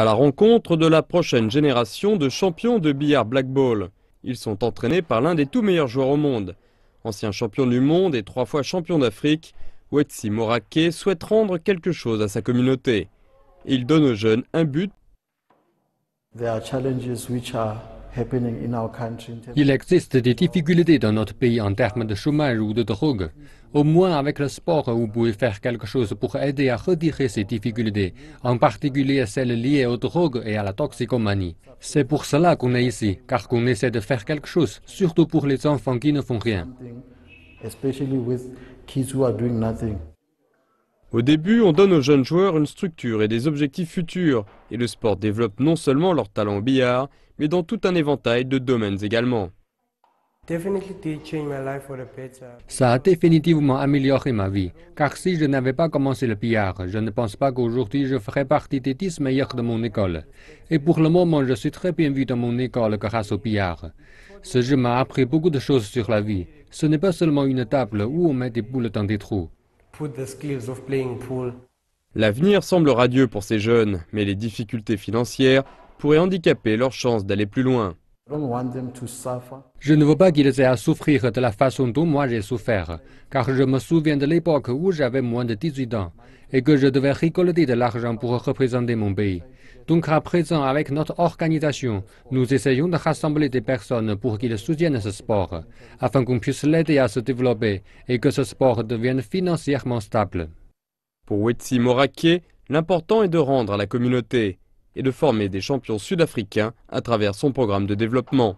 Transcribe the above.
à la rencontre de la prochaine génération de champions de billard blackball. Ils sont entraînés par l'un des tout meilleurs joueurs au monde. Ancien champion du monde et trois fois champion d'Afrique, Wetsi Morake souhaite rendre quelque chose à sa communauté. Il donne aux jeunes un but. Il existe des difficultés dans notre pays en termes de chômage ou de drogue. Au moins avec le sport, vous pouvez faire quelque chose pour aider à retirer ces difficultés, en particulier celles liées aux drogues et à la toxicomanie. C'est pour cela qu'on est ici, car qu'on essaie de faire quelque chose, surtout pour les enfants qui ne font rien. Au début, on donne aux jeunes joueurs une structure et des objectifs futurs, et le sport développe non seulement leur talent au billard, mais dans tout un éventail de domaines également. Ça a définitivement amélioré ma vie, car si je n'avais pas commencé le pillard, je ne pense pas qu'aujourd'hui je ferais partie des 10 meilleurs de mon école. Et pour le moment, je suis très bien vu dans mon école grâce au pillard. Ce jeu m'a appris beaucoup de choses sur la vie. Ce n'est pas seulement une table où on met des poules dans des trous. L'avenir semble radieux pour ces jeunes, mais les difficultés financières pourrait handicaper leur chances d'aller plus loin. Je ne veux pas qu'ils aient à souffrir de la façon dont moi j'ai souffert, car je me souviens de l'époque où j'avais moins de 18 ans et que je devais récolter de l'argent pour représenter mon pays. Donc à présent, avec notre organisation, nous essayons de rassembler des personnes pour qu'ils soutiennent ce sport, afin qu'on puisse l'aider à se développer et que ce sport devienne financièrement stable. Pour Wetsi Morake, l'important est de rendre à la communauté et de former des champions sud-africains à travers son programme de développement.